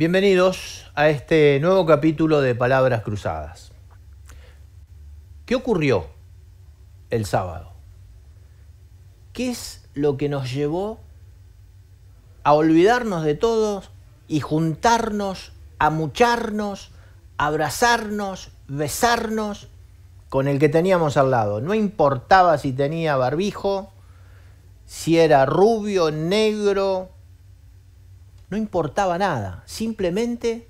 Bienvenidos a este nuevo capítulo de Palabras Cruzadas. ¿Qué ocurrió el sábado? ¿Qué es lo que nos llevó a olvidarnos de todos y juntarnos, a mucharnos, abrazarnos, besarnos con el que teníamos al lado? No importaba si tenía barbijo, si era rubio, negro, no importaba nada, simplemente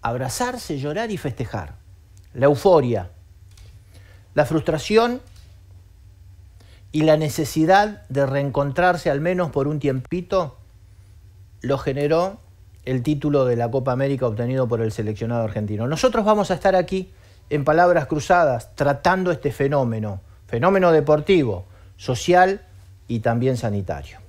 abrazarse, llorar y festejar. La euforia, la frustración y la necesidad de reencontrarse al menos por un tiempito lo generó el título de la Copa América obtenido por el seleccionado argentino. Nosotros vamos a estar aquí en Palabras Cruzadas tratando este fenómeno, fenómeno deportivo, social y también sanitario.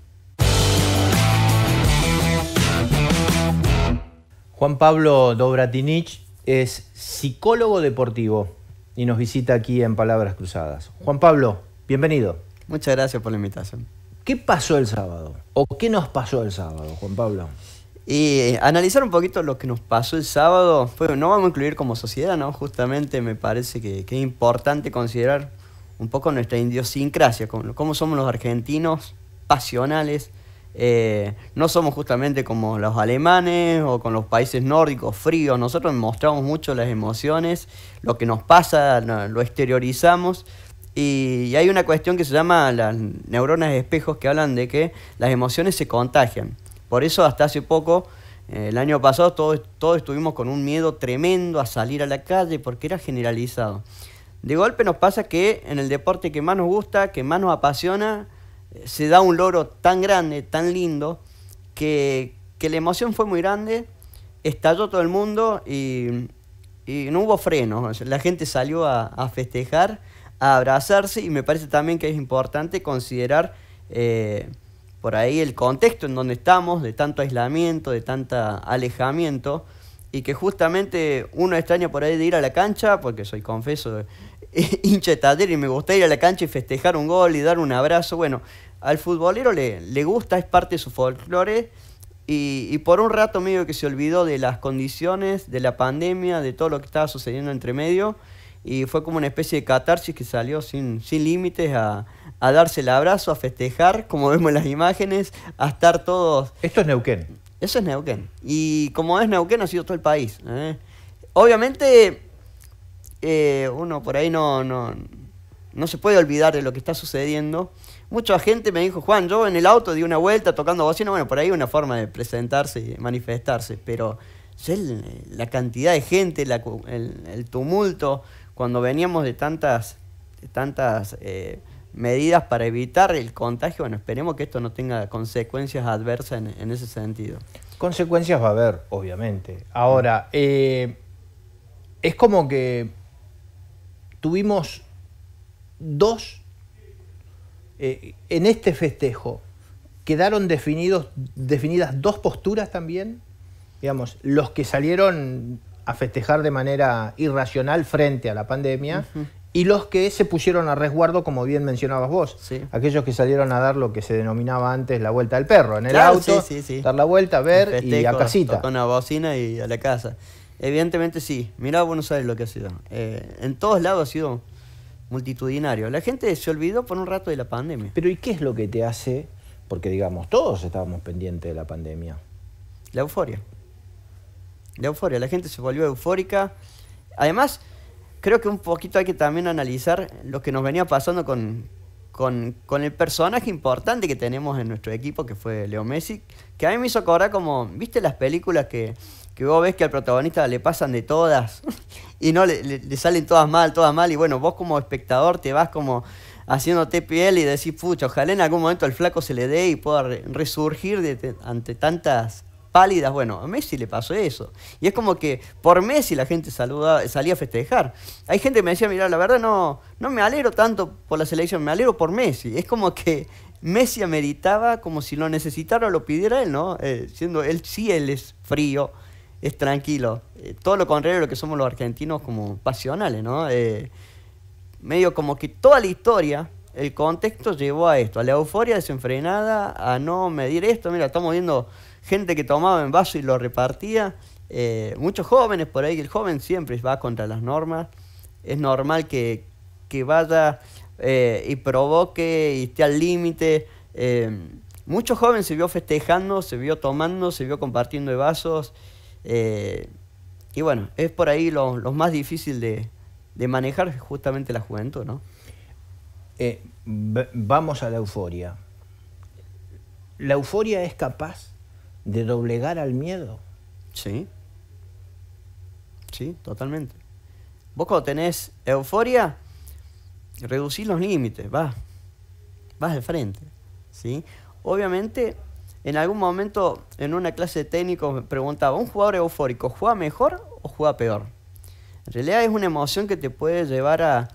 Juan Pablo Dobratinich es psicólogo deportivo y nos visita aquí en Palabras Cruzadas. Juan Pablo, bienvenido. Muchas gracias por la invitación. ¿Qué pasó el sábado? ¿O qué nos pasó el sábado, Juan Pablo? Y eh, analizar un poquito lo que nos pasó el sábado, Bueno, no vamos a incluir como sociedad, ¿no? Justamente me parece que, es importante considerar un poco nuestra idiosincrasia, cómo somos los argentinos pasionales, eh, no somos justamente como los alemanes o con los países nórdicos fríos, nosotros mostramos mucho las emociones, lo que nos pasa, lo exteriorizamos y, hay una cuestión que se llama las neuronas de espejos que hablan de que las emociones se contagian. Por eso hasta hace poco, eh, el año pasado, todos estuvimos con un miedo tremendo a salir a la calle porque era generalizado. De golpe nos pasa que en el deporte que más nos gusta, que más nos apasiona, se da un logro tan grande, tan lindo, que, que la emoción fue muy grande, estalló todo el mundo y, y no hubo freno. La gente salió a, festejar, a abrazarse y me parece también que es importante considerar eh, por ahí el contexto en donde estamos, de tanto aislamiento, de tanto alejamiento y que justamente uno extraña por ahí de ir a la cancha, porque soy confeso, hincha de y me gusta ir a la cancha y festejar un gol y dar un abrazo. Bueno, al futbolero le, le gusta, es parte de su folclore. Y, por un rato medio que se olvidó de las condiciones, de la pandemia, de todo lo que estaba sucediendo entre medio. Y fue como una especie de catarsis que salió sin, límites a, a darse el abrazo, a festejar, como vemos en las imágenes, a estar todos. Esto es Neuquén. Eso es Neuquén. Y como es Neuquén, ha sido todo el país. ¿eh? Obviamente eh, uno por ahí no, no, se puede olvidar de lo que está sucediendo. Mucha gente me dijo, Juan, yo en el auto di una vuelta tocando bocina, bueno, por ahí una forma de presentarse y manifestarse, pero la cantidad de gente, el, tumulto, cuando veníamos de tantas, tantas eh, medidas para evitar el contagio, bueno, esperemos que esto no tenga consecuencias adversas en, ese sentido. Consecuencias va a haber, obviamente. Ahora, eh, es como que tuvimos dos eh, en este festejo. Quedaron definidos, definidas dos posturas también, digamos, los que salieron a festejar de manera irracional frente a la pandemia y los que se pusieron a resguardo, como bien mencionabas vos, aquellos que salieron a dar lo que se denominaba antes la vuelta del perro, en el auto, dar la vuelta, ver y a casita. Con una bocina y a la casa. Evidentemente sí, mirá a Buenos Aires lo que ha sido. Eh, en todos lados ha sido multitudinario. La gente se olvidó por un rato de la pandemia. Pero ¿y qué es lo que te hace? Porque digamos, todos estábamos pendientes de la pandemia. La euforia. La euforia, la gente se volvió eufórica. Además, creo que un poquito hay que también analizar lo que nos venía pasando con, con, el personaje importante que tenemos en nuestro equipo, que fue Leo Messi, que a mí me hizo cobrar como, ¿viste las películas que, vos ves que al protagonista le pasan de todas y no le, salen todas mal, todas mal? Y bueno, vos como espectador te vas como haciéndote piel y decís, pucha, ojalá en algún momento el flaco se le dé y pueda resurgir ante tantas pálidas. Bueno, a Messi le pasó eso. Y es como que por Messi la gente saluda, salía a festejar. Hay gente que me decía, mira, la verdad no, no me alegro tanto por la selección, me alegro por Messi. Es como que Messi ameritaba como si lo necesitara o lo pidiera él, ¿no? Eh, siendo él sí, él es frío, es tranquilo. Eh, todo lo contrario de lo que somos los argentinos como pasionales, ¿no? Eh, medio como que toda la historia el contexto llevó a esto, a la euforia desenfrenada, a no medir esto. Mira, estamos viendo gente que tomaba en vaso y lo repartía, eh, muchos jóvenes por ahí, el joven siempre va contra las normas, es normal que, vaya eh, y provoque y esté al límite. Eh, muchos jóvenes se vio festejando, se vio tomando, se vio compartiendo de vasos. y bueno, es por ahí lo, más difícil de, de, manejar justamente la juventud, ¿no? vamos a la euforia. ¿La euforia es capaz de doblegar al miedo. Sí. Sí, totalmente. Vos cuando tenés euforia, reducís los límites, vas, vas de frente. ¿sí? Obviamente, en algún momento en una clase de técnicos me preguntaba, ¿un jugador eufórico juega mejor o juega peor? En realidad es una emoción que te puede llevar a,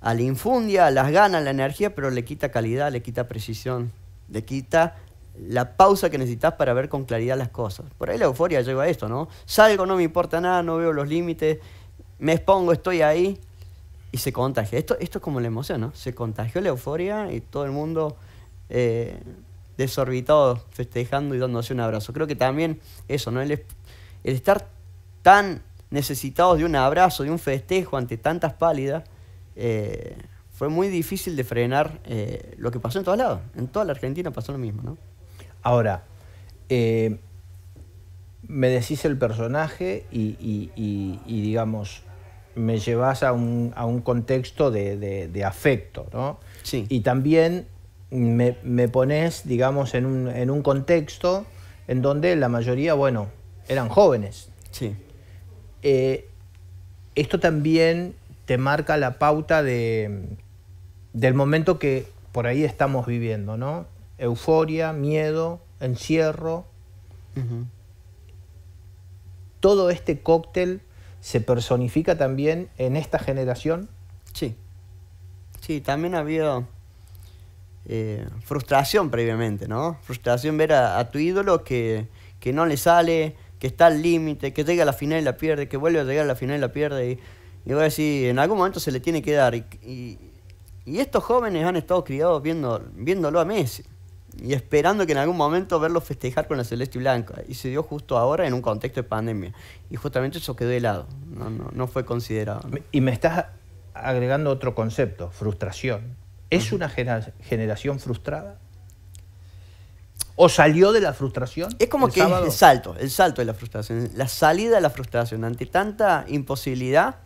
a la infundia, a las ganas, a la energía, pero le quita calidad, le quita precisión, le quita la pausa que necesitas para ver con claridad las cosas. Por ahí la euforia lleva a esto, ¿no? Salgo, no me importa nada, no veo los límites, me expongo, estoy ahí y se contagia. Esto, esto es como la emoción, ¿no? Se contagió la euforia y todo el mundo eh, desorbitado, festejando y dándose un abrazo. Creo que también eso, ¿no? El, el estar tan necesitados de un abrazo, de un festejo ante tantas pálidas, eh, fue muy difícil de frenar eh, lo que pasó en todos lados. En toda la Argentina pasó lo mismo, ¿no? Ahora, eh, me decís el personaje y, digamos, me llevas a un, contexto de, afecto, ¿no? Sí. Y también me, pones, digamos, en un, contexto en donde la mayoría, bueno, eran jóvenes. Sí. Eh, esto también te marca la pauta del momento que por ahí estamos viviendo, ¿no? euforia, miedo, encierro. Todo este cóctel se personifica también en esta generación. Sí. Sí, también ha habido eh, frustración previamente, ¿no? Frustración ver a, tu ídolo que, no le sale, que está al límite, que llega a la final y la pierde, que vuelve a llegar a la final y la pierde. Y, y voy a decir, en algún momento se le tiene que dar. Y, estos jóvenes han estado criados viendo, viéndolo a Messi y esperando que en algún momento verlo festejar con la celeste y blanca. Y se dio justo ahora en un contexto de pandemia. Y justamente eso quedó de lado, no, fue considerado. Y me estás agregando otro concepto, frustración. ¿Es una generación frustrada? ¿O salió de la frustración? Es como que el salto, el salto de la frustración, la salida de la frustración. Ante tanta imposibilidad,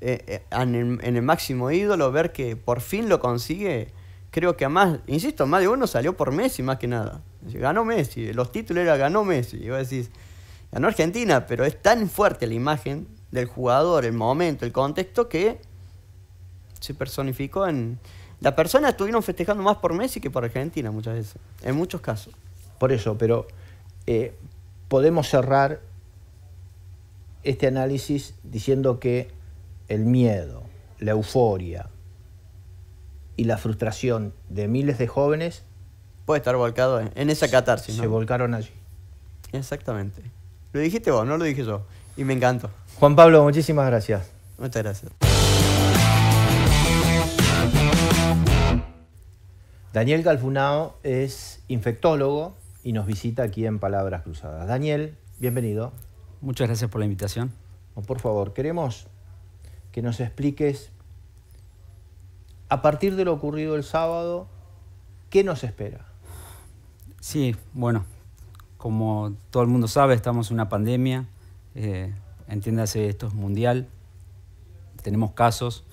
eh, eh, en, el, máximo ídolo, ver que por fin lo consigue, creo que a más, insisto, más de uno salió por Messi más que nada. Ganó Messi, los títulos era ganó Messi. Y vos decís, ganó Argentina, pero es tan fuerte la imagen del jugador, el momento, el contexto que se personificó en... La personas estuvieron festejando más por Messi que por Argentina muchas veces, en muchos casos. Por eso, pero eh, podemos cerrar este análisis diciendo que el miedo, la euforia, y la frustración de miles de jóvenes. Puede estar volcado en, esa catarsis. Se volcaron allí. Exactamente. Lo dijiste vos, no lo dije yo. Y me encantó. Juan Pablo, muchísimas gracias. Muchas gracias. Daniel Galfunao es infectólogo y nos visita aquí en Palabras Cruzadas. Daniel, bienvenido. Muchas gracias por la invitación. Por favor, queremos que nos expliques a partir de lo ocurrido el sábado, ¿qué nos espera? Sí, bueno, como todo el mundo sabe, estamos en una pandemia, eh, entiéndase, esto es mundial, tenemos casos,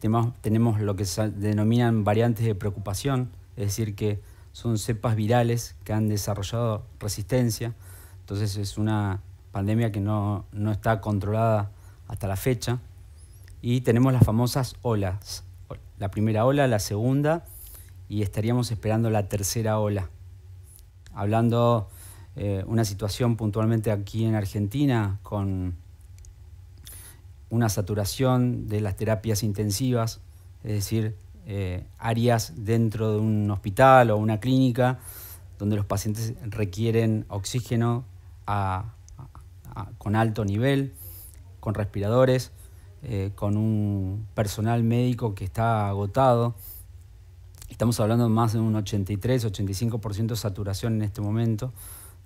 tenemos, tenemos lo que se denominan variantes de preocupación, es decir, que son cepas virales que han desarrollado resistencia, entonces es una pandemia que no, no está controlada hasta la fecha, y tenemos las famosas olas, la primera ola, la segunda y estaríamos esperando la tercera ola. Hablando de eh, una situación puntualmente aquí en Argentina con una saturación de las terapias intensivas, es decir, eh, áreas dentro de un hospital o una clínica donde los pacientes requieren oxígeno con alto nivel, con respiradores eh, con un personal médico que está agotado. Estamos hablando más de un 83-85% de saturación en este momento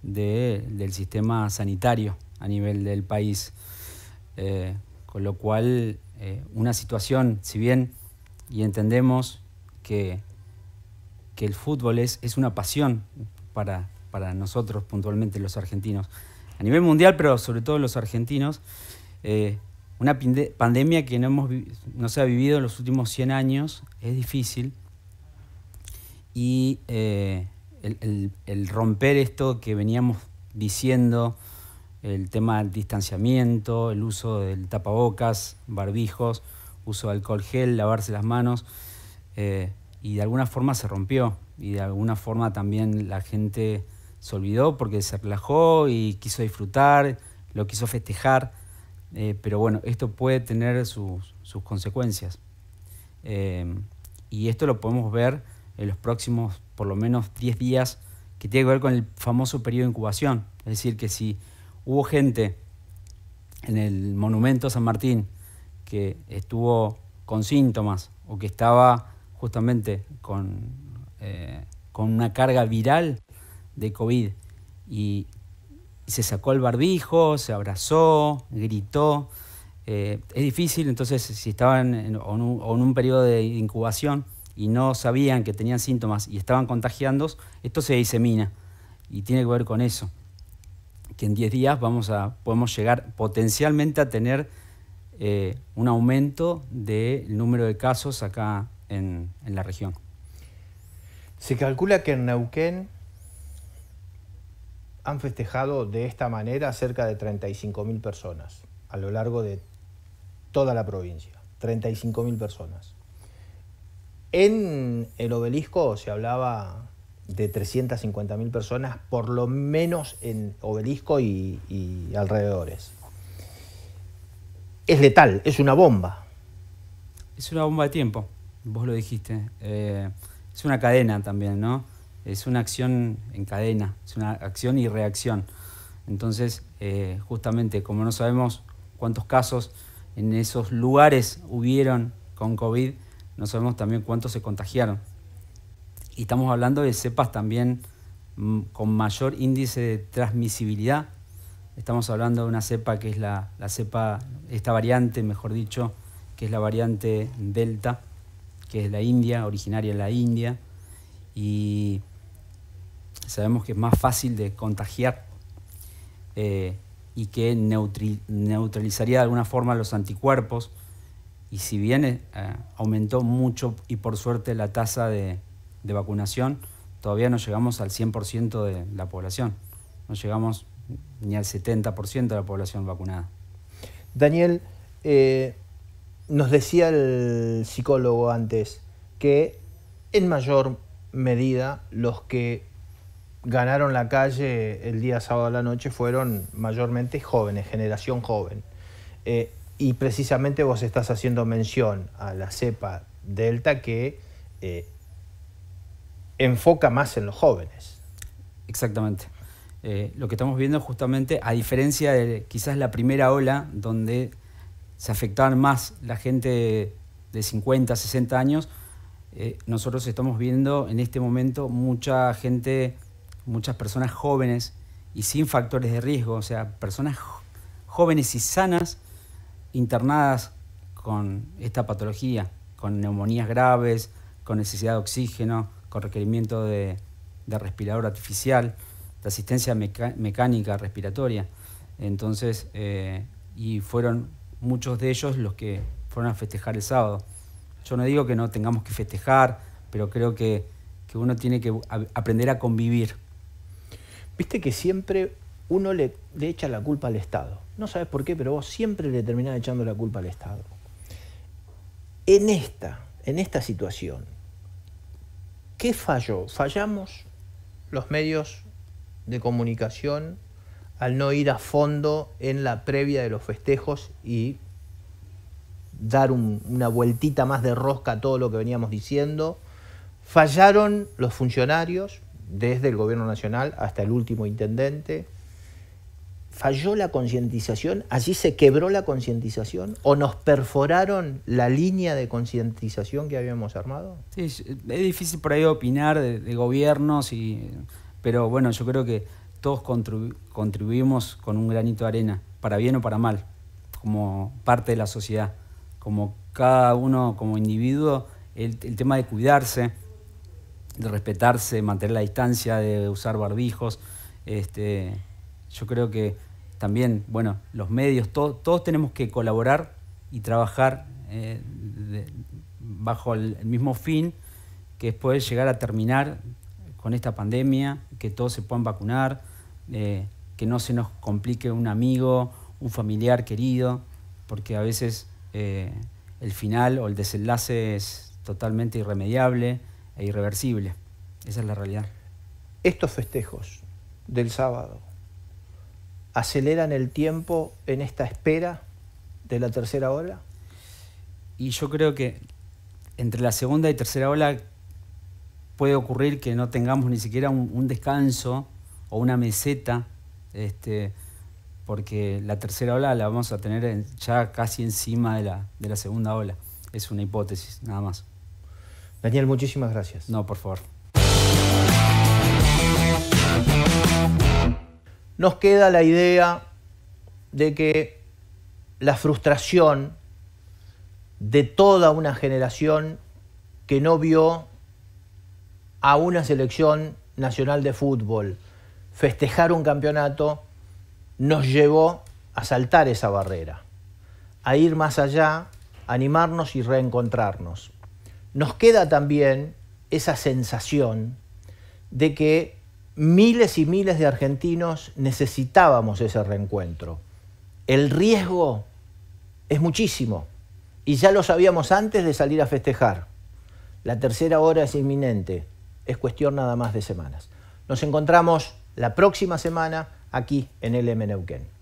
de, del sistema sanitario a nivel del país. Eh, con lo cual, eh, una situación, si bien, y entendemos que, que el fútbol es, es una pasión para, para nosotros puntualmente los argentinos, a nivel mundial, pero sobre todo los argentinos, una pandemia que no, hemos, no se ha vivido en los últimos 100 años, es difícil. Y eh, el, romper esto que veníamos diciendo, el tema del distanciamiento, el uso del tapabocas, barbijos, uso de alcohol gel, lavarse las manos, eh, y de alguna forma se rompió. Y de alguna forma también la gente se olvidó porque se relajó y quiso disfrutar, lo quiso festejar eh, pero bueno, esto puede tener sus, consecuencias. Eh, y esto lo podemos ver en los próximos, por lo menos 10 días, que tiene que ver con el famoso periodo de incubación. Es decir, que si hubo gente en el monumento San Martín que estuvo con síntomas o que estaba justamente con, eh, con una carga viral de COVID y y se sacó el barbijo, se abrazó, gritó. Eh, es difícil, entonces, si estaban en, un, periodo de incubación y no sabían que tenían síntomas y estaban contagiando, esto se disemina y tiene que ver con eso. Que en 10 días vamos a, podemos llegar potencialmente a tener eh, un aumento del número de casos acá en, en la región. Se calcula que en Neuquén han festejado de esta manera cerca de 35.000 personas a lo largo de toda la provincia. 35.000 personas. En el obelisco se hablaba de 350.000 personas, por lo menos en obelisco y, alrededores. Es letal, es una bomba. Es una bomba de tiempo, vos lo dijiste. Eh, es una cadena también, ¿no? es una acción en cadena, es una acción y reacción. Entonces, eh, justamente como no sabemos cuántos casos en esos lugares hubieron con COVID, no sabemos también cuántos se contagiaron. Y estamos hablando de cepas también mm, con mayor índice de transmisibilidad. Estamos hablando de una cepa que es la, cepa, esta variante, mejor dicho, que es la variante Delta, que es la India, originaria de la India. Y sabemos que es más fácil de contagiar eh, y que neutralizaría de alguna forma los anticuerpos. Y si bien eh, aumentó mucho y por suerte la tasa de, vacunación, todavía no llegamos al 100% de la población, no llegamos ni al 70% de la población vacunada. Daniel, eh, nos decía el psicólogo antes que en mayor medida los que ganaron la calle el día sábado a la noche fueron mayormente jóvenes, generación joven. Eh, y precisamente vos estás haciendo mención a la cepa Delta que eh, enfoca más en los jóvenes. Exactamente. Eh, lo que estamos viendo justamente, a diferencia de quizás la primera ola, donde se afectaban más la gente de 50, 60 años, nosotros estamos viendo en este momento mucha gente muchas personas jóvenes y sin factores de riesgo, o sea, personas jóvenes y sanas internadas con esta patología, con neumonías graves, con necesidad de oxígeno, con requerimiento de, respirador artificial, de asistencia mecánica respiratoria. Entonces, eh, y fueron muchos de ellos los que fueron a festejar el sábado. Yo no digo que no tengamos que festejar, pero creo que uno tiene que aprender a convivir Viste que siempre uno le, echa la culpa al Estado. No sabes por qué, pero vos siempre le terminás echando la culpa al Estado. En esta, en esta situación, ¿qué falló? Fallamos los medios de comunicación al no ir a fondo en la previa de los festejos y dar una vueltita más de rosca a todo lo que veníamos diciendo. Fallaron los funcionarios, desde el gobierno nacional hasta el último intendente. ¿Falló la concientización? ¿Allí se quebró la concientización? ¿O nos perforaron la línea de concientización que habíamos armado? Sí, es difícil por ahí opinar de, gobiernos, y, pero bueno, yo creo que todos contribuimos con un granito de arena, para bien o para mal, como parte de la sociedad, como cada uno, como individuo, el tema de cuidarse, de respetarse, mantener la distancia, de usar barbijos. Este, yo creo que también, bueno, los medios, todos tenemos que colaborar y trabajar eh, bajo el, mismo fin, que es poder llegar a terminar con esta pandemia, que todos se puedan vacunar, eh, que no se nos complique un amigo, un familiar querido, porque a veces eh, el final o el desenlace es totalmente irremediable e irreversible. Esa es la realidad. Estos festejos del sábado aceleran el tiempo en esta espera de la tercera ola. Y yo creo que entre la segunda y tercera ola puede ocurrir que no tengamos ni siquiera un, descanso o una meseta, este, porque la tercera ola la vamos a tener ya casi encima la, de la segunda ola. Es una hipótesis, nada más. Daniel, muchísimas gracias. No, por favor. Nos queda la idea de que la frustración de toda una generación que no vio a una selección nacional de fútbol festejar un campeonato nos llevó a saltar esa barrera, a ir más allá, animarnos y reencontrarnos nos queda también esa sensación de que miles y miles de argentinos necesitábamos ese reencuentro. El riesgo es muchísimo y ya lo sabíamos antes de salir a festejar. La tercera hora es inminente, es cuestión nada más de semanas. Nos encontramos la próxima semana aquí en el Neuquén.